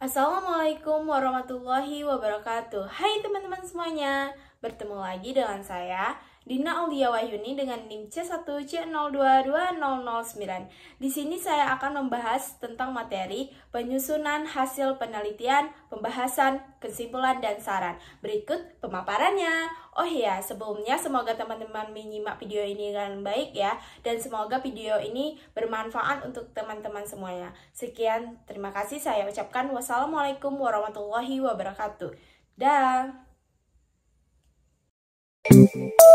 Assalamualaikum warahmatullahi wabarakatuh Hai teman-teman semuanya Bertemu lagi dengan saya Dina Aulia Wahyuni dengan NIM C1C022009. Di sini saya akan membahas tentang materi penyusunan hasil penelitian, pembahasan, kesimpulan, dan saran. Berikut pemaparannya. Oh iya, sebelumnya semoga teman-teman menyimak video ini dengan baik ya, dan semoga video ini bermanfaat untuk teman-teman semuanya. Sekian, terima kasih saya ucapkan wassalamualaikum warahmatullahi wabarakatuh. Dah. Thank you.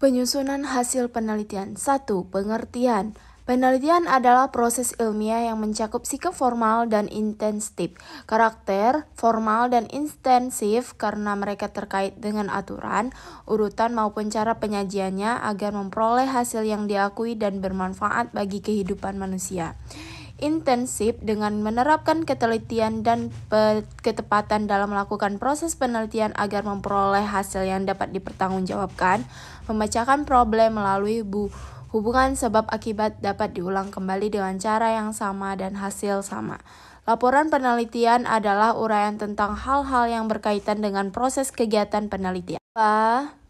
Penyusunan hasil penelitian 1. Pengertian Penelitian adalah proses ilmiah yang mencakup sikap formal dan intensif, karakter formal dan intensif karena mereka terkait dengan aturan, urutan maupun cara penyajiannya agar memperoleh hasil yang diakui dan bermanfaat bagi kehidupan manusia intensif dengan menerapkan ketelitian dan ketepatan dalam melakukan proses penelitian agar memperoleh hasil yang dapat dipertanggungjawabkan, memecahkan problem melalui bu hubungan sebab akibat dapat diulang kembali dengan cara yang sama dan hasil sama. Laporan penelitian adalah uraian tentang hal-hal yang berkaitan dengan proses kegiatan penelitian.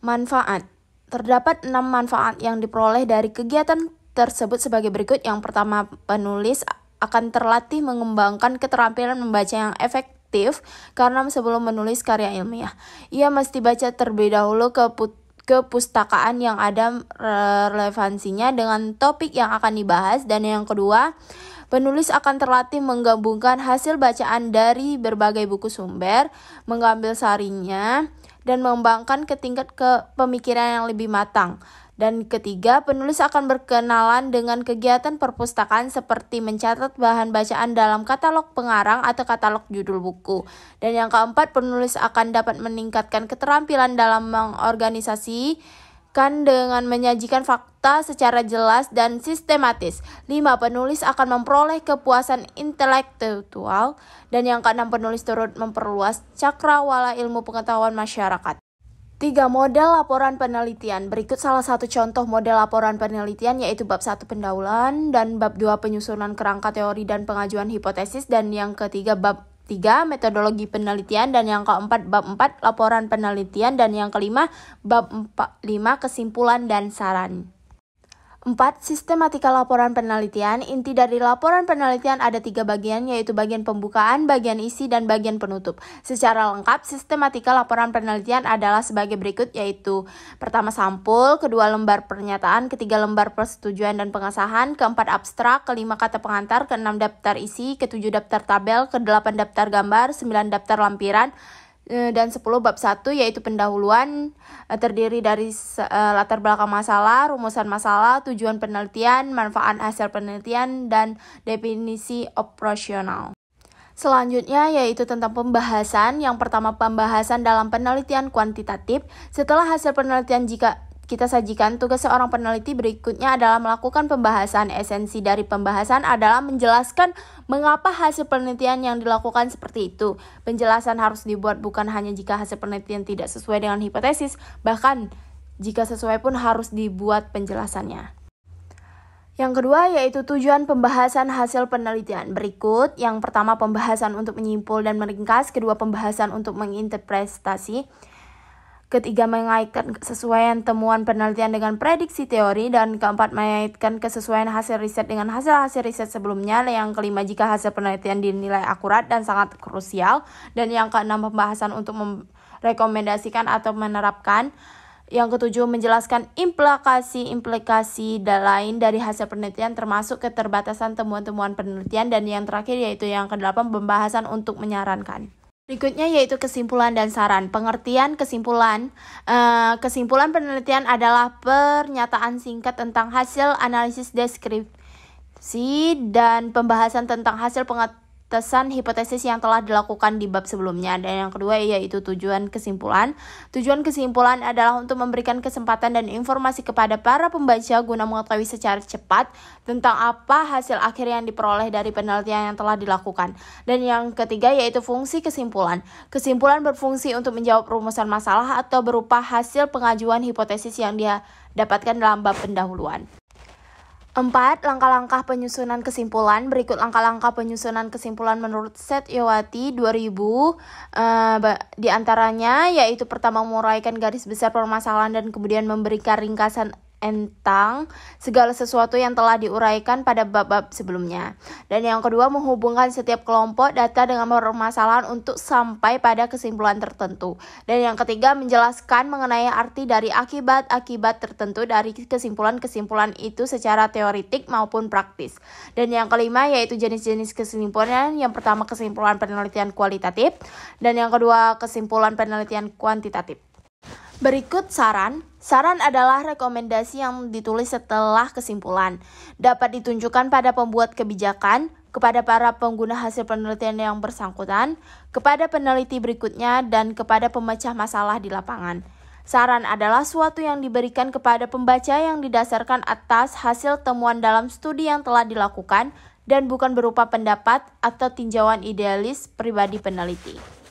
Manfaat Terdapat enam manfaat yang diperoleh dari kegiatan tersebut sebagai berikut. Yang pertama, penulis akan terlatih mengembangkan keterampilan membaca yang efektif karena sebelum menulis karya ilmiah. Ia mesti baca terlebih dahulu ke put kepustakaan yang ada relevansinya dengan topik yang akan dibahas dan yang kedua penulis akan terlatih menggabungkan hasil bacaan dari berbagai buku sumber mengambil sarinya dan mengembangkan ke tingkat ke pemikiran yang lebih matang dan ketiga, penulis akan berkenalan dengan kegiatan perpustakaan seperti mencatat bahan bacaan dalam katalog pengarang atau katalog judul buku. Dan yang keempat, penulis akan dapat meningkatkan keterampilan dalam mengorganisasi kan dengan menyajikan fakta secara jelas dan sistematis. Lima, Penulis akan memperoleh kepuasan intelektual dan yang keenam penulis turut memperluas cakrawala ilmu pengetahuan masyarakat. Tiga model laporan penelitian. Berikut salah satu contoh model laporan penelitian yaitu bab 1 pendahuluan dan bab 2 penyusunan kerangka teori dan pengajuan hipotesis dan yang ketiga bab 3 metodologi penelitian dan yang keempat bab 4 laporan penelitian dan yang kelima bab 4, 5 kesimpulan dan saran. 4. Sistematika laporan penelitian. Inti dari laporan penelitian ada tiga bagian, yaitu bagian pembukaan, bagian isi, dan bagian penutup. Secara lengkap, sistematika laporan penelitian adalah sebagai berikut, yaitu pertama sampul, kedua lembar pernyataan, ketiga lembar persetujuan dan pengesahan, keempat abstrak, kelima kata pengantar, keenam daftar isi, ketujuh daftar tabel, kedelapan daftar gambar, sembilan daftar lampiran, Eh, dan 10 bab 1 yaitu pendahuluan eh, terdiri dari eh, latar belakang masalah, rumusan masalah, tujuan penelitian, manfaat hasil penelitian, dan definisi operasional. Selanjutnya yaitu tentang pembahasan. Yang pertama pembahasan dalam penelitian kuantitatif. Setelah hasil penelitian jika kita sajikan tugas seorang peneliti berikutnya adalah melakukan pembahasan. Esensi dari pembahasan adalah menjelaskan mengapa hasil penelitian yang dilakukan seperti itu. Penjelasan harus dibuat bukan hanya jika hasil penelitian tidak sesuai dengan hipotesis, bahkan jika sesuai pun harus dibuat penjelasannya. Yang kedua yaitu tujuan pembahasan hasil penelitian. Berikut, yang pertama pembahasan untuk menyimpul dan meringkas, kedua pembahasan untuk menginterpretasi, Ketiga, mengaitkan kesesuaian temuan penelitian dengan prediksi teori. Dan keempat, mengaitkan kesesuaian hasil riset dengan hasil-hasil riset sebelumnya. Yang kelima, jika hasil penelitian dinilai akurat dan sangat krusial. Dan yang keenam, pembahasan untuk merekomendasikan atau menerapkan. Yang ketujuh, menjelaskan implikasi-implikasi lain dari hasil penelitian termasuk keterbatasan temuan-temuan penelitian. Dan yang terakhir yaitu yang kedelapan, pembahasan untuk menyarankan. Berikutnya yaitu kesimpulan dan saran. Pengertian kesimpulan. Eh, kesimpulan penelitian adalah pernyataan singkat tentang hasil analisis deskripsi dan pembahasan tentang hasil pengetahuan tesan hipotesis yang telah dilakukan di bab sebelumnya. Dan yang kedua yaitu tujuan kesimpulan. Tujuan kesimpulan adalah untuk memberikan kesempatan dan informasi kepada para pembaca guna mengetahui secara cepat tentang apa hasil akhir yang diperoleh dari penelitian yang telah dilakukan. Dan yang ketiga yaitu fungsi kesimpulan. Kesimpulan berfungsi untuk menjawab rumusan masalah atau berupa hasil pengajuan hipotesis yang dia dapatkan dalam bab pendahuluan. 4. Langkah-langkah penyusunan kesimpulan. Berikut langkah-langkah penyusunan kesimpulan menurut Seth Yowati 2000. Uh, eh, di antaranya yaitu pertama menguraikan garis besar permasalahan dan kemudian memberikan ringkasan entang segala sesuatu yang telah diuraikan pada bab-bab sebelumnya. Dan yang kedua menghubungkan setiap kelompok data dengan permasalahan untuk sampai pada kesimpulan tertentu. Dan yang ketiga menjelaskan mengenai arti dari akibat-akibat tertentu dari kesimpulan-kesimpulan itu secara teoritik maupun praktis. Dan yang kelima yaitu jenis-jenis kesimpulan. Yang pertama kesimpulan penelitian kualitatif dan yang kedua kesimpulan penelitian kuantitatif. Berikut saran Saran adalah rekomendasi yang ditulis setelah kesimpulan, dapat ditunjukkan pada pembuat kebijakan, kepada para pengguna hasil penelitian yang bersangkutan, kepada peneliti berikutnya, dan kepada pemecah masalah di lapangan. Saran adalah suatu yang diberikan kepada pembaca yang didasarkan atas hasil temuan dalam studi yang telah dilakukan dan bukan berupa pendapat atau tinjauan idealis pribadi peneliti.